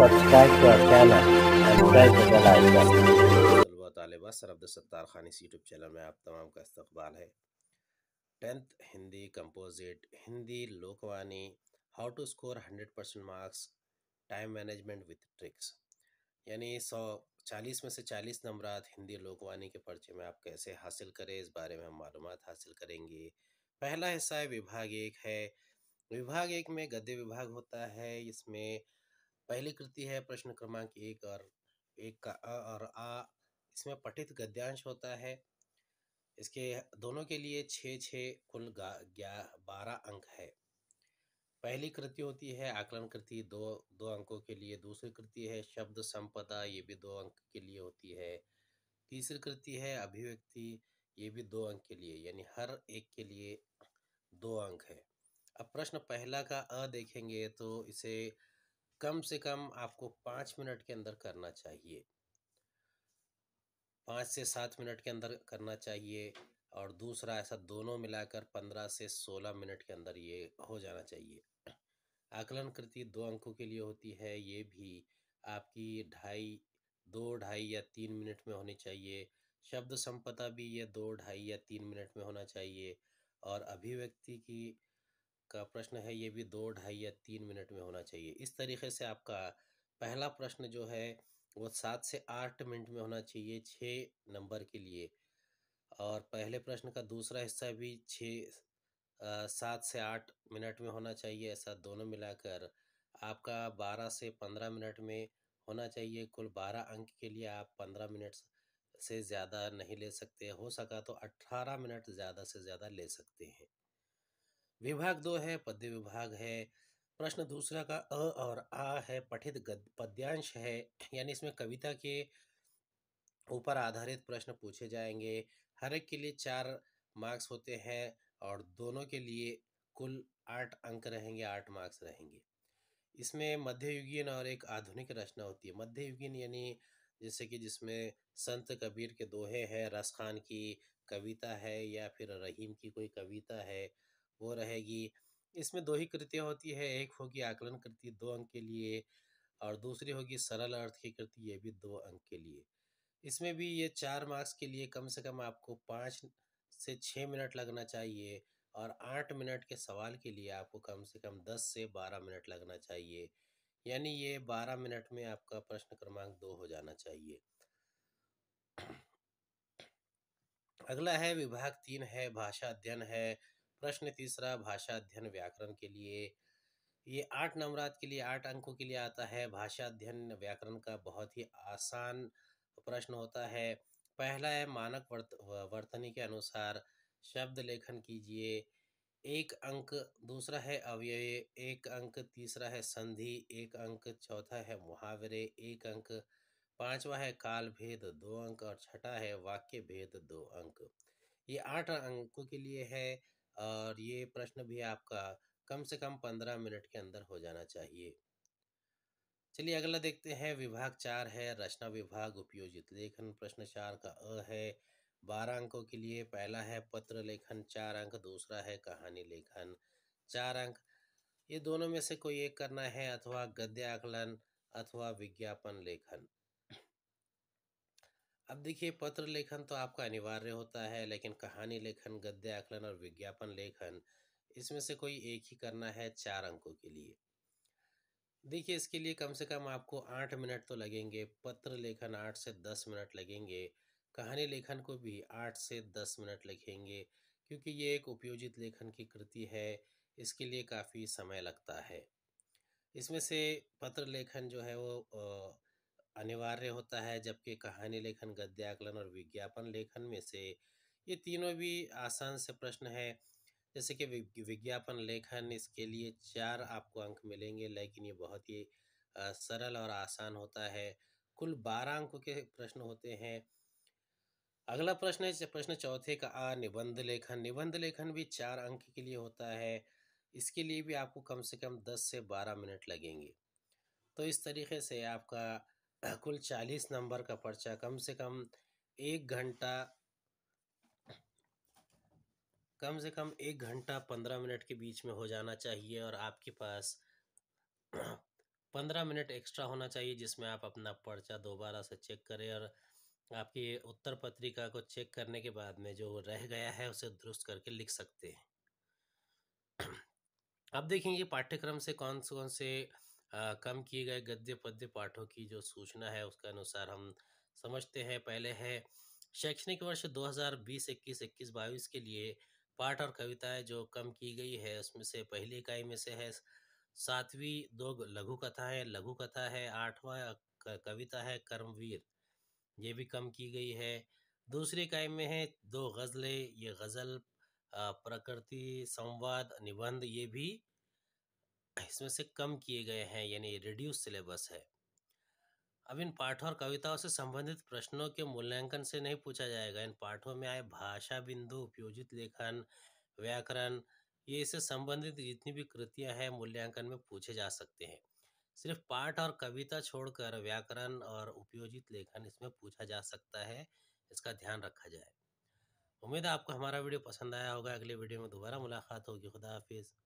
subscribe to our channel and press the bell icon. तालबा sir YouTube channel में आप तमाम का इस्तबाल है tenth Hindi composite Hindi Lokvani how to score hundred percent marks time management with tricks यानी सौ चालीस में से चालीस नंबरात हिंदी लोकवाणी के पर्चे में आप कैसे हासिल करें इस बारे में हम मालूम हासिल करेंगे पहला हिस्सा है विभाग एक है विभाग एक में गद्य विभाग होता है इसमें पहली कृति है प्रश्न क्रमांक एक और एक का अ और आ इसमें पठित गद्यांश होता है इसके दोनों के लिए छः छः कुल ग्यारह बारह अंक है पहली कृति होती है आकलन कृति दो दो अंकों के लिए दूसरी कृति है शब्द संपदा ये भी दो अंक के लिए होती है तीसरी कृति है अभिव्यक्ति ये भी दो अंक के लिए यानी हर एक के लिए दो अंक है अब प्रश्न पहला का अ देखेंगे तो इसे कम से कम आपको पाँच मिनट के अंदर करना चाहिए पाँच से सात मिनट के अंदर करना चाहिए और दूसरा ऐसा दोनों मिलाकर पंद्रह से सोलह मिनट के अंदर ये हो जाना चाहिए आकलन कृति दो अंकों के लिए होती है ये भी आपकी ढाई दो ढाई या तीन मिनट में होनी चाहिए शब्द संपदा भी ये दो ढाई या तीन मिनट में होना चाहिए और अभिव्यक्ति की का प्रश्न है ये भी दो ढाई या तीन मिनट में होना चाहिए इस तरीके से आपका पहला प्रश्न जो है वो सात से आठ मिनट में होना चाहिए छः नंबर के लिए और पहले प्रश्न का दूसरा हिस्सा भी छः सात से आठ मिनट में होना चाहिए ऐसा दोनों मिलाकर आपका बारह से पंद्रह मिनट में होना चाहिए कुल बारह अंक के लिए आप पंद्रह मिनट से ज़्यादा नहीं ले सकते हो सका तो अट्ठारह मिनट ज़्यादा से ज़्यादा ले सकते हैं विभाग दो है पद्य विभाग है प्रश्न दूसरा का अ और आ है पठित पद्यांश है यानी इसमें कविता के ऊपर आधारित प्रश्न पूछे जाएंगे हर एक के लिए चार मार्क्स होते हैं और दोनों के लिए कुल आठ अंक रहेंगे आठ मार्क्स रहेंगे इसमें मध्ययुगीन और एक आधुनिक रचना होती है मध्ययुगीन यानी जैसे कि जिसमें संत कबीर के दोहे हैं रस खान की कविता है या फिर रहीम की कोई कविता है वो रहेगी इसमें दो ही कृतियाँ होती है एक होगी आकलन कृति दो अंक के लिए और दूसरी होगी सरल अर्थ की कृति ये भी दो अंक के लिए इसमें भी ये चार मार्क्स के लिए कम से कम आपको पाँच से छः मिनट लगना चाहिए और आठ मिनट के सवाल के लिए आपको कम से कम दस से बारह मिनट लगना चाहिए यानी ये बारह मिनट में आपका प्रश्न क्रमांक दो हो जाना चाहिए अगला है विभाग तीन है भाषा अध्ययन है प्रश्न तीसरा भाषा अध्ययन व्याकरण के लिए ये आठ नवरात के लिए आठ अंकों के लिए आता है भाषा अध्ययन व्याकरण का बहुत ही आसान प्रश्न होता है पहला है मानक वर्त वर्तनी के अनुसार शब्द लेखन कीजिए एक अंक दूसरा है अव्यय एक अंक तीसरा है संधि एक अंक चौथा है मुहावरे एक अंक पांचवा है काल भेद दो अंक और छठा है वाक्य भेद दो अंक ये आठ अंकों के लिए है और ये प्रश्न भी आपका कम से कम पंद्रह मिनट के अंदर हो जाना चाहिए चलिए अगला देखते हैं विभाग चार है रचना विभाग उपयोजित लेखन प्रश्न चार का अ है बारह अंकों के लिए पहला है पत्र लेखन चार अंक दूसरा है कहानी लेखन चार अंक ये दोनों में से कोई एक करना है अथवा गद्य आकलन अथवा विज्ञापन लेखन अब देखिए पत्र लेखन तो आपका अनिवार्य होता है लेकिन कहानी लेखन गद्य आकलन और विज्ञापन लेखन इसमें से कोई एक ही करना है चार अंकों के लिए देखिए इसके लिए कम से कम आपको आठ मिनट तो लगेंगे पत्र लेखन आठ से दस मिनट लगेंगे कहानी लेखन को भी आठ से दस मिनट लगेंगे क्योंकि ये एक उपयोजित लेखन की कृति है इसके लिए काफ़ी समय लगता है इसमें से पत्र लेखन जो है वो अनिवार्य होता है जबकि कहानी लेखन गद्याकलन और विज्ञापन लेखन में से ये तीनों भी आसान से प्रश्न है जैसे कि विज्ञापन लेखन इसके लिए चार आपको अंक मिलेंगे लेकिन ये बहुत ही सरल और आसान होता है कुल बारह अंकों के प्रश्न होते हैं अगला प्रश्न है प्रश्न चौथे का आ निबंध लेखन निबंध लेखन भी चार अंक के लिए होता है इसके लिए भी आपको कम से कम दस से बारह मिनट लगेंगे तो इस तरीके से आपका कुल चालीस नंबर का पर्चा कम से कम एक घंटा कम से कम एक घंटा पंद्रह मिनट के बीच में हो जाना चाहिए और आपके पास पंद्रह मिनट एक्स्ट्रा होना चाहिए जिसमें आप अपना पर्चा दोबारा से चेक करें और आपकी उत्तर पत्रिका को चेक करने के बाद में जो रह गया है उसे दुरुस्त करके लिख सकते हैं अब देखेंगे पाठ्यक्रम से कौन से कौन से आ, कम किए गए गद्य पद्य पाठों की जो सूचना है उसके अनुसार हम समझते हैं पहले है शैक्षणिक वर्ष 2020 इक्कीस इक्कीस बाईस के लिए पाठ और कविताएं जो कम की गई है उसमें से पहली इकाई में से है सातवीं दो लघु कथा है लघु कथा है आठवां कविता है कर्मवीर ये भी कम की गई है दूसरी इकाई में है दो गज़लें ये गज़ल प्रकृति संवाद निबंध ये भी इसमें से कम किए गए हैं यानी रिड्यूस सिलेबस है अब इन पाठों और कविताओं से संबंधित प्रश्नों के मूल्यांकन से नहीं पूछा जाएगा इन पाठों में आए भाषा बिंदु उपयोजित लेखन व्याकरण ये इससे संबंधित जितनी भी कृतियां हैं मूल्यांकन में पूछे जा सकते हैं सिर्फ पाठ और कविता छोड़कर व्याकरण और उपयोजित लेखन इसमें पूछा जा सकता है इसका ध्यान रखा जाए उम्मीद है आपको हमारा वीडियो पसंद आया होगा अगले वीडियो में दोबारा मुलाकात होगी खुदा हाफिज़